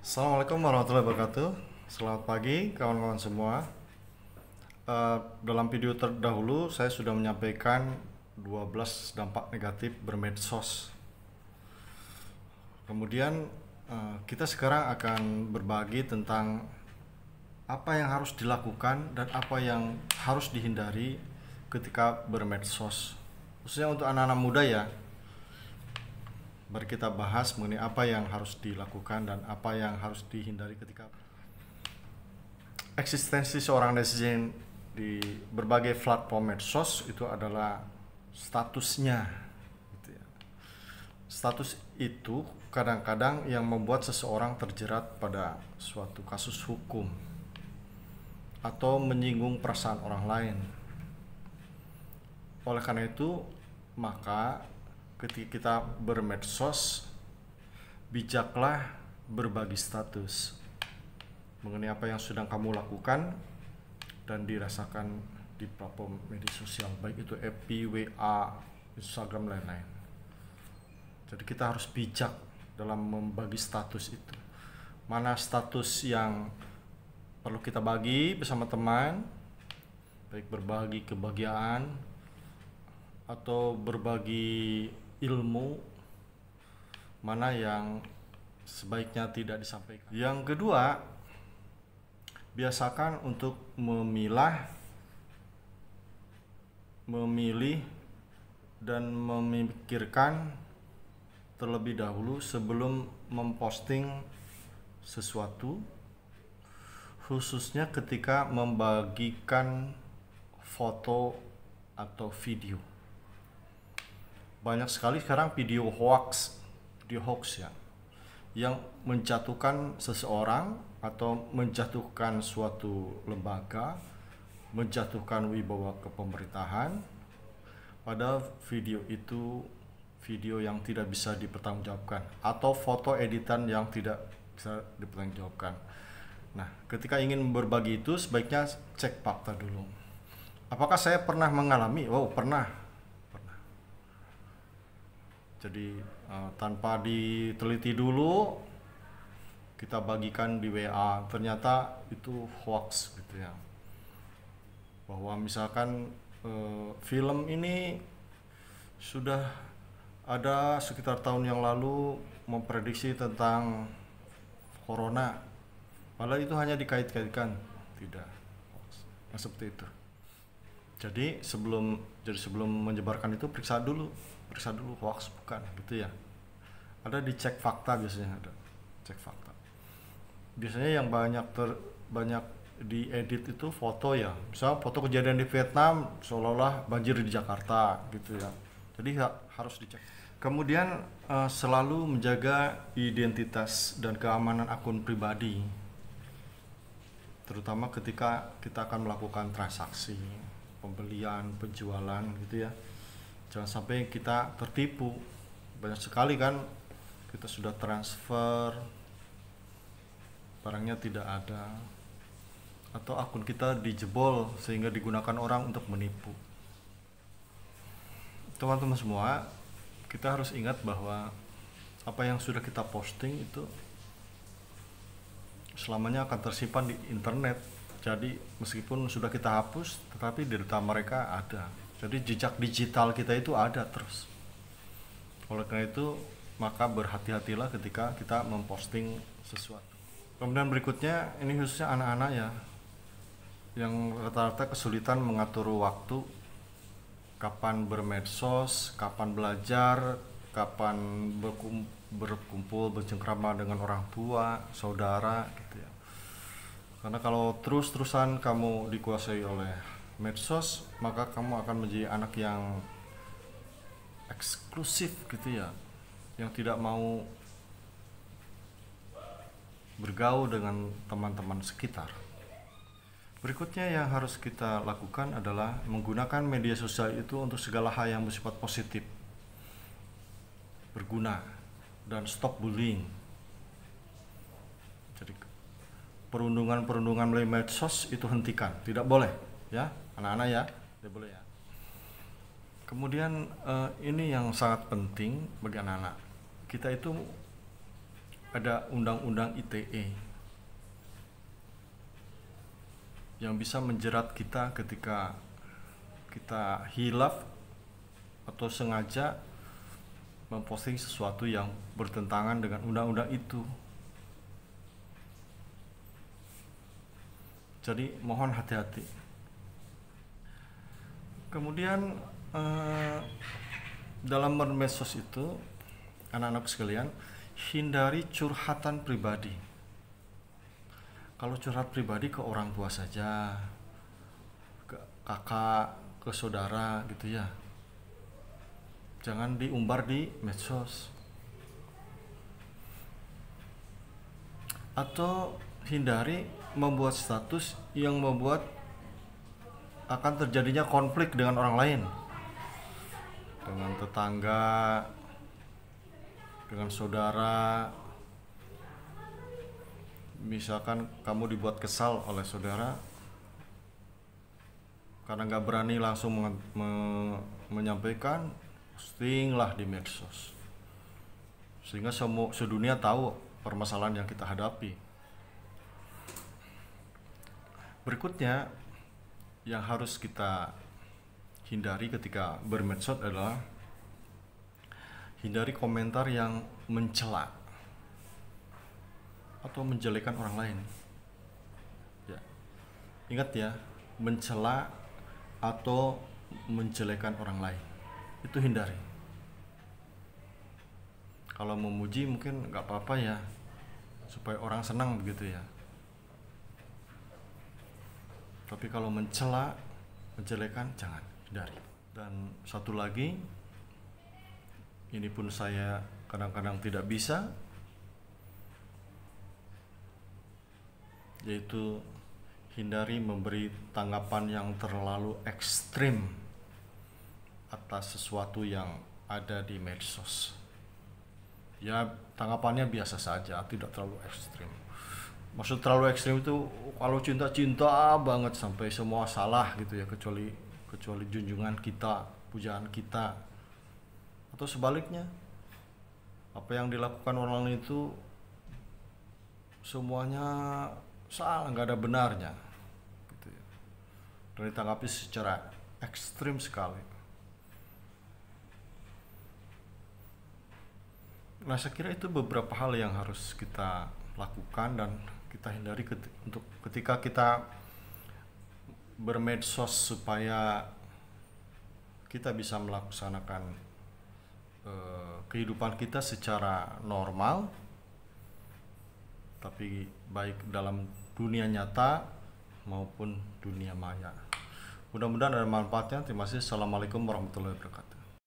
Assalamualaikum warahmatullahi wabarakatuh. Selamat pagi kawan-kawan semua. Eh, dalam video terdahulu saya sudah menyampaikan 12 dampak negatif bermedsos. Kemudian eh, kita sekarang akan berbagi tentang apa yang harus dilakukan dan apa yang harus dihindari ketika bermedsos. Khususnya untuk anak-anak muda ya Mari kita bahas mengenai apa yang harus dilakukan dan apa yang harus dihindari ketika eksistensi seorang netizen di berbagai platform medsos itu adalah statusnya. Gitu ya. Status itu kadang-kadang yang membuat seseorang terjerat pada suatu kasus hukum atau menyinggung perasaan orang lain. Oleh karena itu, maka ketika kita bermedsos bijaklah berbagi status mengenai apa yang sedang kamu lakukan dan dirasakan di platform media sosial baik itu FB, WA, Instagram lain-lain. Jadi kita harus bijak dalam membagi status itu. Mana status yang perlu kita bagi bersama teman, baik berbagi kebahagiaan atau berbagi ilmu mana yang sebaiknya tidak disampaikan. Yang kedua, biasakan untuk memilah memilih dan memikirkan terlebih dahulu sebelum memposting sesuatu khususnya ketika membagikan foto atau video banyak sekali sekarang video hoax video hoax ya yang menjatuhkan seseorang atau menjatuhkan suatu lembaga menjatuhkan wibawa kepemerintahan pada video itu video yang tidak bisa dipertanggungjawabkan atau foto editan yang tidak bisa dipertanggungjawabkan. Nah, ketika ingin berbagi itu sebaiknya cek fakta dulu. Apakah saya pernah mengalami? Wow, pernah jadi uh, tanpa diteliti dulu kita bagikan di WA ternyata itu hoax gitu ya bahwa misalkan uh, film ini sudah ada sekitar tahun yang lalu memprediksi tentang corona padahal itu hanya dikait-kaitkan tidak nah, seperti itu jadi sebelum jadi sebelum menyebarkan itu periksa dulu periksa dulu hoax bukan gitu ya ada dicek fakta biasanya ada cek fakta biasanya yang banyak ter banyak diedit itu foto ya misal foto kejadian di Vietnam seolah-olah banjir di Jakarta gitu ya jadi ha harus dicek kemudian uh, selalu menjaga identitas dan keamanan akun pribadi terutama ketika kita akan melakukan transaksi pembelian penjualan gitu ya jangan sampai kita tertipu banyak sekali kan kita sudah transfer barangnya tidak ada atau akun kita dijebol sehingga digunakan orang untuk menipu teman-teman semua kita harus ingat bahwa apa yang sudah kita posting itu selamanya akan tersimpan di internet jadi meskipun sudah kita hapus tetapi di data mereka ada jadi jejak digital kita itu ada terus. Oleh karena itu, maka berhati-hatilah ketika kita memposting sesuatu. Kemudian berikutnya, ini khususnya anak-anak ya, yang rata-rata kesulitan mengatur waktu, kapan bermedsos, kapan belajar, kapan berkumpul, bercengkrama dengan orang tua, saudara, gitu ya. Karena kalau terus-terusan kamu dikuasai oleh medsos maka kamu akan menjadi anak yang eksklusif gitu ya yang tidak mau bergaul dengan teman-teman sekitar Berikutnya yang harus kita lakukan adalah menggunakan media sosial itu untuk segala hal yang bersifat positif, berguna, dan stop bullying. Jadi perundungan-perundungan melalui medsos itu hentikan, tidak boleh, ya anak-anak ya tidak boleh ya kemudian uh, ini yang sangat penting bagi anak-anak kita itu ada undang-undang ITE yang bisa menjerat kita ketika kita hilaf atau sengaja memposting sesuatu yang bertentangan dengan undang-undang itu. Jadi mohon hati-hati kemudian uh, dalam bermesos itu anak-anak sekalian hindari curhatan pribadi kalau curhat pribadi ke orang tua saja ke kakak ke saudara gitu ya jangan diumbar di medsos atau hindari membuat status yang membuat akan terjadinya konflik dengan orang lain dengan tetangga dengan saudara misalkan kamu dibuat kesal oleh saudara karena nggak berani langsung me me menyampaikan postinglah di medsos sehingga semua sedunia tahu permasalahan yang kita hadapi berikutnya yang harus kita hindari ketika bermedsos adalah hindari komentar yang mencela atau menjelekan orang lain. Ya. Ingat ya, mencela atau menjelekan orang lain itu hindari. Kalau memuji mungkin nggak apa-apa ya, supaya orang senang begitu ya tapi kalau mencela menjelekan jangan dari dan satu lagi ini pun saya kadang-kadang tidak bisa yaitu hindari memberi tanggapan yang terlalu ekstrim atas sesuatu yang ada di medsos ya tanggapannya biasa saja tidak terlalu ekstrim maksud terlalu ekstrim itu kalau cinta cinta banget sampai semua salah gitu ya kecuali kecuali junjungan kita pujaan kita atau sebaliknya apa yang dilakukan orang lain itu semuanya salah nggak ada benarnya gitu ya. dan ditanggapi secara ekstrim sekali nah saya kira itu beberapa hal yang harus kita lakukan dan kita hindari ketika, untuk ketika kita bermedsos supaya kita bisa melaksanakan eh, kehidupan kita secara normal tapi baik dalam dunia nyata maupun dunia maya. Mudah-mudahan ada manfaatnya. Terima kasih. Assalamualaikum warahmatullahi wabarakatuh.